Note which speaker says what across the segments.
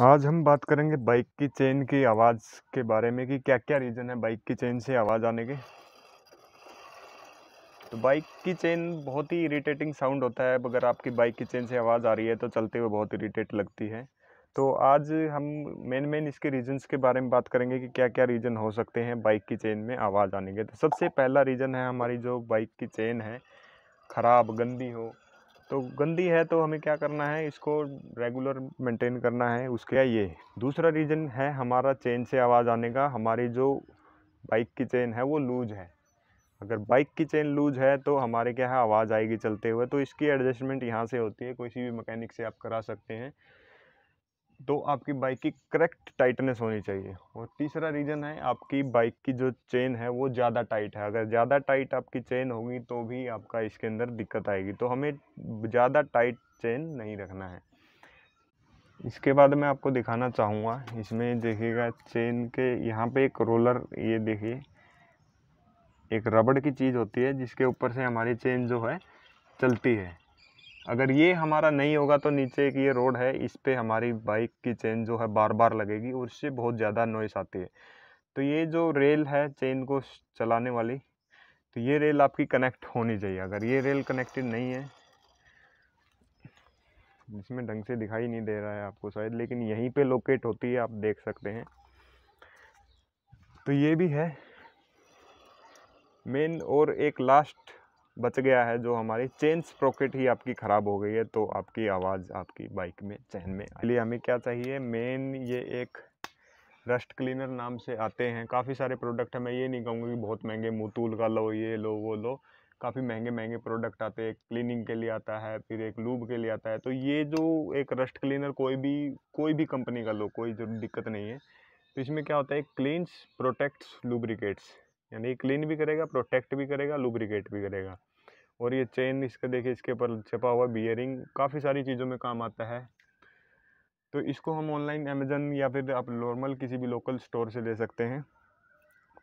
Speaker 1: आज हम बात करेंगे बाइक की चेन की आवाज़ के बारे में कि क्या क्या रीज़न है बाइक की चेन से आवाज़ आने के तो बाइक की चेन बहुत ही इरिटेटिंग साउंड होता है अगर आपकी बाइक की चेन से आवाज़ आ रही है तो चलते हुए बहुत इरिटेट लगती है तो आज हम मेन मेन इसके रीजंस के बारे में बात करेंगे कि क्या क्या रीज़न हो सकते हैं बाइक की चेन में आवाज़ आने के तो सबसे पहला रीज़न है हमारी जो बाइक की चेन है ख़राब गंदी हो तो गंदी है तो हमें क्या करना है इसको रेगुलर मेंटेन करना है उसके ये दूसरा रीज़न है हमारा चेन से आवाज़ आने का हमारी जो बाइक की चेन है वो लूज है अगर बाइक की चेन लूज है तो हमारे क्या है आवाज़ आएगी चलते हुए तो इसकी एडजस्टमेंट यहाँ से होती है किसी भी मकैनिक से आप करा सकते हैं तो आपकी बाइक की करेक्ट टाइटनेस होनी चाहिए और तीसरा रीज़न है आपकी बाइक की जो चेन है वो ज़्यादा टाइट है अगर ज़्यादा टाइट आपकी चेन होगी तो भी आपका इसके अंदर दिक्कत आएगी तो हमें ज़्यादा टाइट चेन नहीं रखना है इसके बाद मैं आपको दिखाना चाहूँगा इसमें देखिएगा चेन के यहाँ पे एक रोलर ये देखिए एक रबड़ की चीज़ होती है जिसके ऊपर से हमारी चेन जो है चलती है अगर ये हमारा नहीं होगा तो नीचे एक ये रोड है इस पर हमारी बाइक की चेन जो है बार बार लगेगी और उससे बहुत ज़्यादा नॉइस आती है तो ये जो रेल है चेन को चलाने वाली तो ये रेल आपकी कनेक्ट होनी चाहिए अगर ये रेल कनेक्टेड नहीं है इसमें ढंग से दिखाई नहीं दे रहा है आपको शायद लेकिन यहीं पे लोकेट होती है आप देख सकते हैं तो ये भी है मेन और एक लास्ट बच गया है जो हमारी चेन स्प्रोकेट ही आपकी ख़राब हो गई है तो आपकी आवाज़ आपकी बाइक में चैन में इसलिए हमें क्या चाहिए मेन ये एक रस्ट क्लीनर नाम से आते हैं काफ़ी सारे प्रोडक्ट हैं मैं ये नहीं कहूँगा कि बहुत महंगे मुतूल का लो ये लो वो लो काफ़ी महंगे महंगे प्रोडक्ट आते हैं एक क्लीनिंग के लिए आता है फिर एक लूब के लिए आता है तो ये जो एक रस्ट क्लीनर कोई भी कोई भी कंपनी का लो कोई जो दिक्कत नहीं है तो इसमें क्या होता है क्लीन्स प्रोटेक्ट्स लुब्रिकेट्स यानी क्लीन भी करेगा प्रोटेक्ट भी करेगा लुब्रिकेट भी करेगा और ये चेन इसका देखिए इसके ऊपर छपा हुआ बियरिंग काफ़ी सारी चीज़ों में काम आता है तो इसको हम ऑनलाइन अमेजन या फिर आप नॉर्मल किसी भी लोकल स्टोर से ले सकते हैं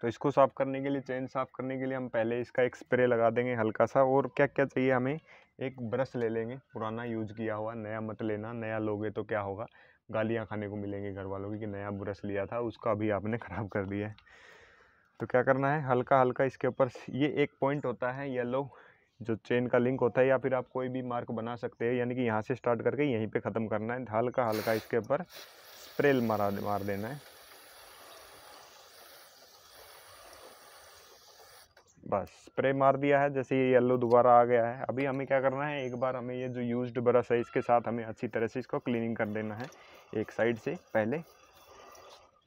Speaker 1: तो इसको साफ़ करने के लिए चेन साफ़ करने के लिए हम पहले इसका एक स्प्रे लगा देंगे हल्का सा और क्या क्या चाहिए हमें एक ब्रश ले लेंगे पुराना यूज किया हुआ नया मत लेना नया लोगे तो क्या होगा गालियाँ खाने को मिलेंगे घर वालों की कि नया ब्रश लिया था उसका भी आपने ख़राब कर दिया है तो क्या करना है हल्का हल्का इसके ऊपर ये एक पॉइंट होता है येलो जो चेन का लिंक होता है या फिर आप कोई भी मार्क बना सकते हैं यानी कि यहाँ से स्टार्ट करके यहीं पे ख़त्म करना है हल्का हल्का इसके ऊपर स्प्रे मारा मार देना है बस स्प्रे मार दिया है जैसे ये येलो दोबारा आ गया है अभी हमें क्या करना है एक बार हमें ये जो यूज्ड ब्रश है इसके साथ हमें अच्छी तरह से इसको क्लीनिंग कर देना है एक साइड से पहले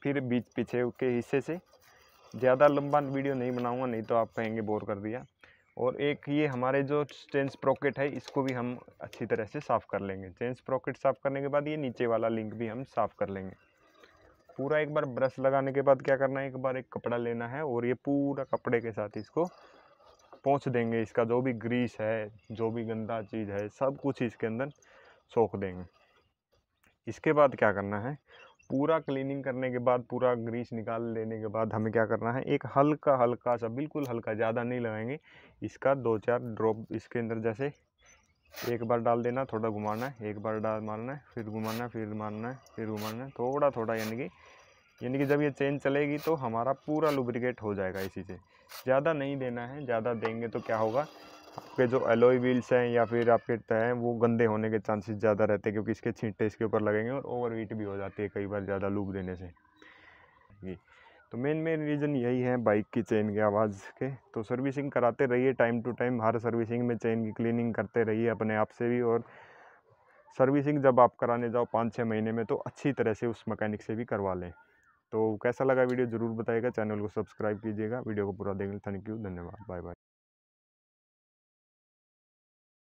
Speaker 1: फिर बीच पीछे के हिस्से से ज़्यादा लंबा वीडियो नहीं बनाऊंगा नहीं तो आप कहेंगे बोर कर दिया और एक ये हमारे जो चेन स्प्रॉकेट है इसको भी हम अच्छी तरह से साफ़ कर लेंगे चेन स्प्रॉकेट साफ़ करने के बाद ये नीचे वाला लिंक भी हम साफ़ कर लेंगे पूरा एक बार ब्रश लगाने के बाद क्या करना है एक बार एक कपड़ा लेना है और ये पूरा कपड़े के साथ इसको पहुँच देंगे इसका जो भी ग्रीस है जो भी गंदा चीज़ है सब कुछ इसके अंदर सोख देंगे इसके बाद क्या करना है पूरा क्लीनिंग करने के बाद पूरा ग्रीस निकाल लेने के बाद हमें क्या करना है एक हल्का हल्का सा बिल्कुल हल्का ज़्यादा नहीं लगाएंगे इसका दो चार ड्रॉप इसके अंदर जैसे एक बार डाल देना थोड़ा घुमाना है एक बार डाल मारना है फिर घुमाना फिर मारना है फिर घुमाना है थोड़ा थोड़ा यानी कि यानी कि जब ये चेन चलेगी तो हमारा पूरा लुब्रिकेट हो जाएगा इसी से ज़्यादा नहीं देना है ज़्यादा देंगे तो क्या होगा आपके जो एलोई व्हील्स हैं या फिर आपके टायर हैं वो गंदे होने के चांसेस ज़्यादा रहते हैं क्योंकि इसके छींटे इसके ऊपर लगेंगे और ओवरवेट भी हो जाती है कई बार ज़्यादा लूप देने से जी तो मेन मेन रीज़न यही है बाइक की चेन की आवाज़ के तो सर्विसिंग कराते रहिए टाइम टू टाइम हर सर्विसिंग में चेन की क्लिनिंग करते रहिए अपने आप से भी और सर्विसिंग जब आप कराने जाओ पाँच छः महीने में तो अच्छी तरह से उस मकैनिक से भी करवा लें तो कैसा लगा वीडियो ज़रूर बताएगा चैनल को सब्सक्राइब कीजिएगा वीडियो को पूरा देखने थैंक यू धन्यवाद बाय बाय